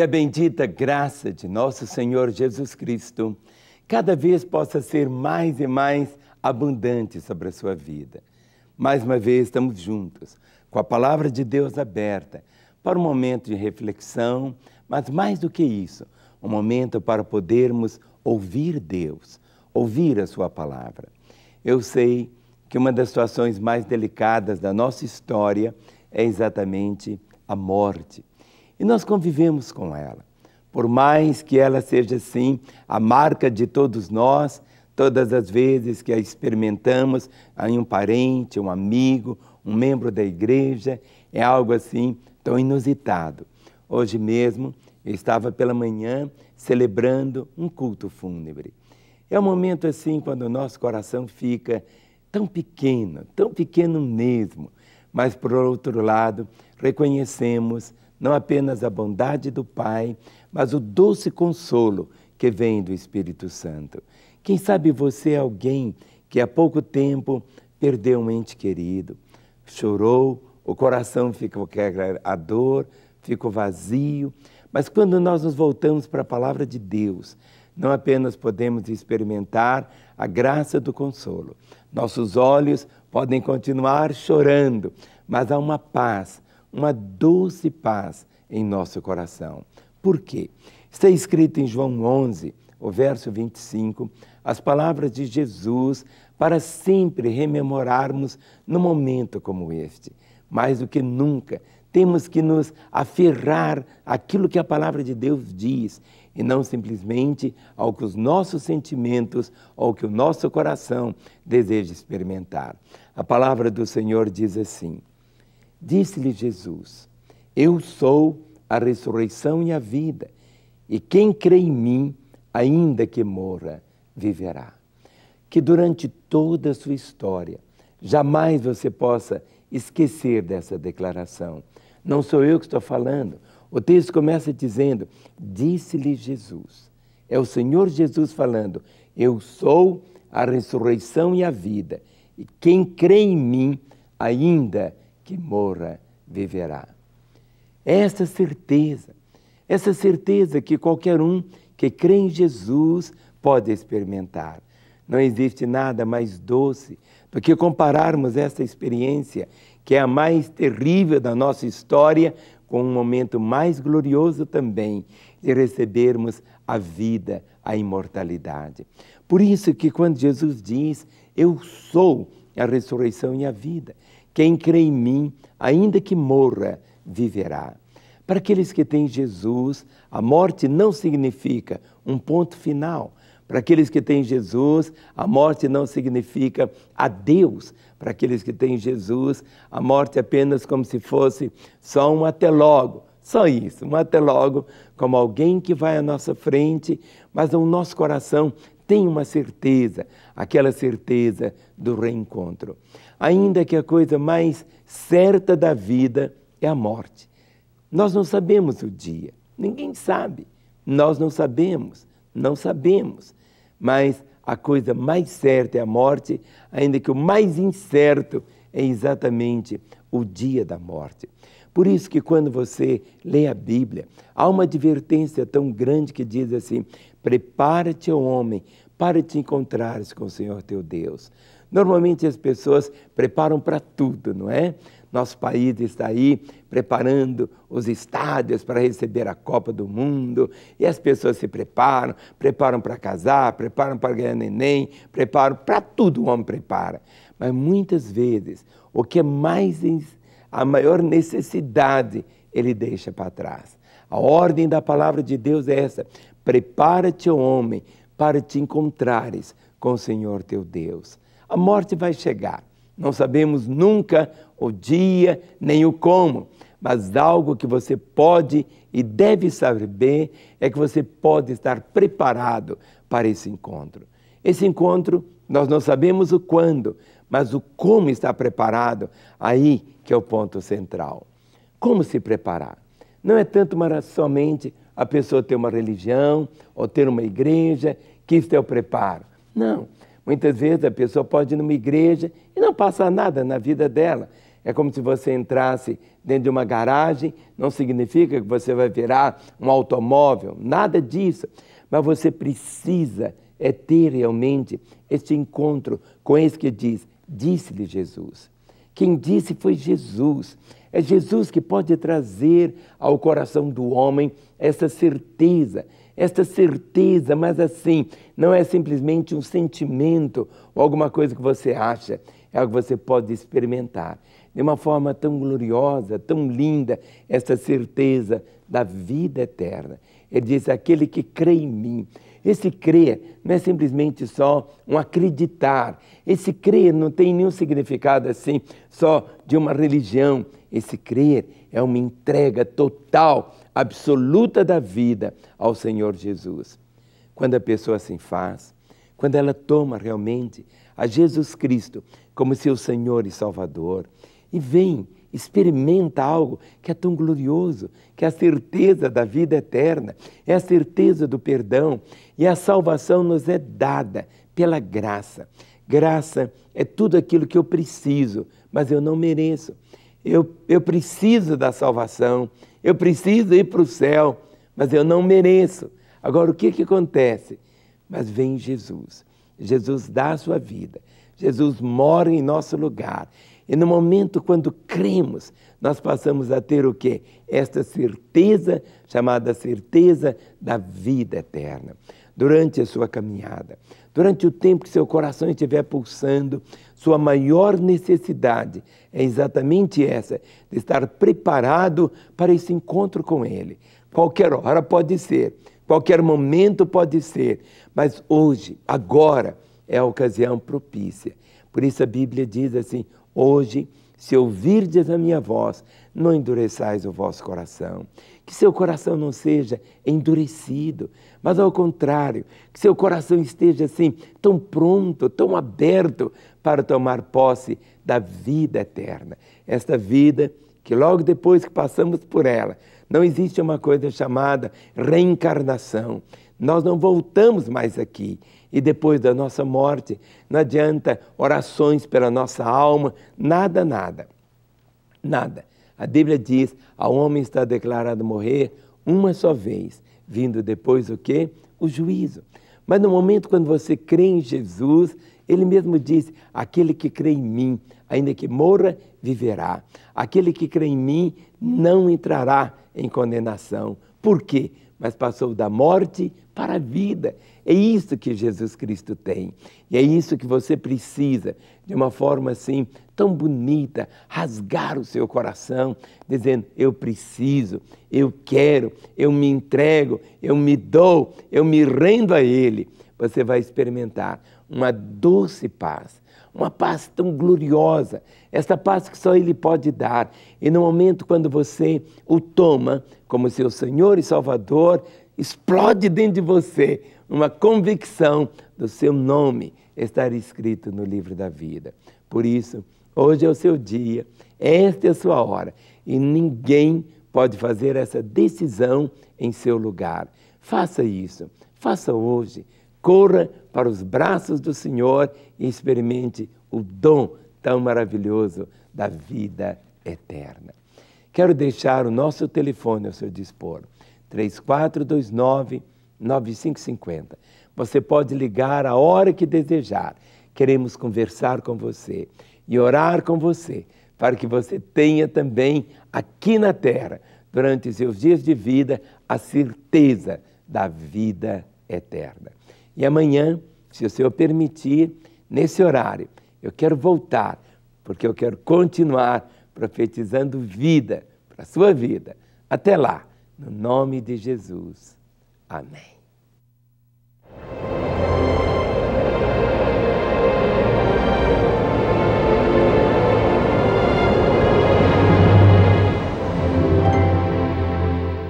que a bendita graça de nosso Senhor Jesus Cristo cada vez possa ser mais e mais abundante sobre a sua vida. Mais uma vez estamos juntos, com a palavra de Deus aberta, para um momento de reflexão, mas mais do que isso, um momento para podermos ouvir Deus, ouvir a sua palavra. Eu sei que uma das situações mais delicadas da nossa história é exatamente a morte e nós convivemos com ela. Por mais que ela seja, assim a marca de todos nós, todas as vezes que a experimentamos em um parente, um amigo, um membro da igreja, é algo assim tão inusitado. Hoje mesmo, eu estava pela manhã celebrando um culto fúnebre. É um momento assim quando o nosso coração fica tão pequeno, tão pequeno mesmo, mas por outro lado, reconhecemos não apenas a bondade do Pai, mas o doce consolo que vem do Espírito Santo. Quem sabe você é alguém que há pouco tempo perdeu um ente querido, chorou, o coração ficou a dor, ficou vazio, mas quando nós nos voltamos para a palavra de Deus, não apenas podemos experimentar a graça do consolo, nossos olhos podem continuar chorando, mas há uma paz, uma doce paz em nosso coração. Por quê? Está escrito em João 11, o verso 25, as palavras de Jesus para sempre rememorarmos num momento como este. Mais do que nunca, temos que nos aferrar àquilo que a palavra de Deus diz e não simplesmente ao que os nossos sentimentos ou que o nosso coração deseja experimentar. A palavra do Senhor diz assim: Disse-lhe Jesus: Eu sou a ressurreição e a vida, e quem crê em mim, ainda que morra, viverá. Que durante toda a sua história, jamais você possa esquecer dessa declaração. Não sou eu que estou falando. O texto começa dizendo: Disse-lhe Jesus. É o Senhor Jesus falando: Eu sou a ressurreição e a vida, e quem crê em mim, ainda que morra viverá. essa certeza, essa certeza que qualquer um que crê em Jesus pode experimentar. Não existe nada mais doce do que compararmos essa experiência, que é a mais terrível da nossa história, com um momento mais glorioso também, de recebermos a vida, a imortalidade. Por isso que quando Jesus diz, eu sou a ressurreição e a vida, quem crê em mim, ainda que morra, viverá. Para aqueles que têm Jesus, a morte não significa um ponto final. Para aqueles que têm Jesus, a morte não significa adeus. Para aqueles que têm Jesus, a morte é apenas como se fosse só um até logo. Só isso, um até logo, como alguém que vai à nossa frente, mas o nosso coração tem uma certeza, aquela certeza do reencontro ainda que a coisa mais certa da vida é a morte. Nós não sabemos o dia, ninguém sabe. Nós não sabemos, não sabemos. Mas a coisa mais certa é a morte, ainda que o mais incerto é exatamente o dia da morte. Por isso que quando você lê a Bíblia, há uma advertência tão grande que diz assim: prepara-te, homem, para te encontrares com o Senhor teu Deus. Normalmente as pessoas preparam para tudo, não é? Nosso país está aí preparando os estádios para receber a Copa do Mundo, e as pessoas se preparam, preparam para casar, preparam para ganhar neném, preparam para tudo o homem prepara. Mas muitas vezes, o que é mais a maior necessidade, ele deixa para trás. A ordem da palavra de Deus é essa: prepara-te, homem, para te encontrares com o Senhor teu Deus. A morte vai chegar. Não sabemos nunca o dia nem o como, mas algo que você pode e deve saber bem é que você pode estar preparado para esse encontro. Esse encontro, nós não sabemos o quando, mas o como está preparado, aí que é o ponto central. Como se preparar? Não é tanto uma, somente a pessoa ter uma religião ou ter uma igreja, que isto é o preparo. Não. Muitas vezes a pessoa pode ir numa igreja e não passar nada na vida dela. É como se você entrasse dentro de uma garagem, não significa que você vai virar um automóvel, nada disso. Mas você precisa é ter realmente este encontro com esse que diz: disse-lhe Jesus. Quem disse foi Jesus. É Jesus que pode trazer ao coração do homem essa certeza, esta certeza, mas assim, não é simplesmente um sentimento ou alguma coisa que você acha, é algo que você pode experimentar. De uma forma tão gloriosa, tão linda, esta certeza da vida eterna. Ele diz: aquele que crê em mim, esse crer não é simplesmente só um acreditar. Esse crer não tem nenhum significado assim só de uma religião. Esse crer é uma entrega total, absoluta da vida ao Senhor Jesus. Quando a pessoa assim faz, quando ela toma realmente a Jesus Cristo como seu Senhor e Salvador e vem experimenta algo que é tão glorioso, que é a certeza da vida eterna, é a certeza do perdão e a salvação nos é dada pela graça. Graça é tudo aquilo que eu preciso, mas eu não mereço. Eu, eu preciso da salvação, eu preciso ir para o céu, mas eu não mereço. Agora, o que, que acontece? Mas vem Jesus. Jesus dá a sua vida. Jesus mora em nosso lugar. E no momento quando cremos, nós passamos a ter o quê? Esta certeza, chamada certeza da vida eterna. Durante a sua caminhada, durante o tempo que seu coração estiver pulsando, sua maior necessidade é exatamente essa, de estar preparado para esse encontro com Ele. Qualquer hora pode ser, qualquer momento pode ser, mas hoje, agora, é a ocasião propícia. Por isso a Bíblia diz assim: Hoje, se ouvirdes a minha voz, não endureçais o vosso coração. Que seu coração não seja endurecido, mas ao contrário, que seu coração esteja assim, tão pronto, tão aberto para tomar posse da vida eterna. Esta vida que logo depois que passamos por ela, não existe uma coisa chamada reencarnação. Nós não voltamos mais aqui e depois da nossa morte. Não adianta orações pela nossa alma, nada, nada. Nada. A Bíblia diz: ao homem está declarado morrer uma só vez, vindo depois o quê? O juízo. Mas no momento quando você crê em Jesus, ele mesmo diz: aquele que crê em mim, ainda que morra, viverá. Aquele que crê em mim não entrará em condenação. Por quê? mas passou da morte para a vida. É isso que Jesus Cristo tem. E é isso que você precisa, de uma forma assim tão bonita, rasgar o seu coração, dizendo: Eu preciso, eu quero, eu me entrego, eu me dou, eu me rendo a Ele você vai experimentar uma doce paz, uma paz tão gloriosa, essa paz que só Ele pode dar. E no momento quando você o toma como seu Senhor e Salvador, explode dentro de você uma convicção do seu nome estar escrito no livro da vida. Por isso, hoje é o seu dia, esta é a sua hora e ninguém pode fazer essa decisão em seu lugar. Faça isso, faça hoje. Corra para os braços do Senhor e experimente o dom tão maravilhoso da vida eterna. Quero deixar o nosso telefone ao seu dispor, 3429-9550. Você pode ligar a hora que desejar. Queremos conversar com você e orar com você, para que você tenha também aqui na terra, durante seus dias de vida, a certeza da vida eterna. E amanhã, se o Senhor permitir, nesse horário, eu quero voltar, porque eu quero continuar profetizando vida para a sua vida. Até lá, no nome de Jesus. Amém.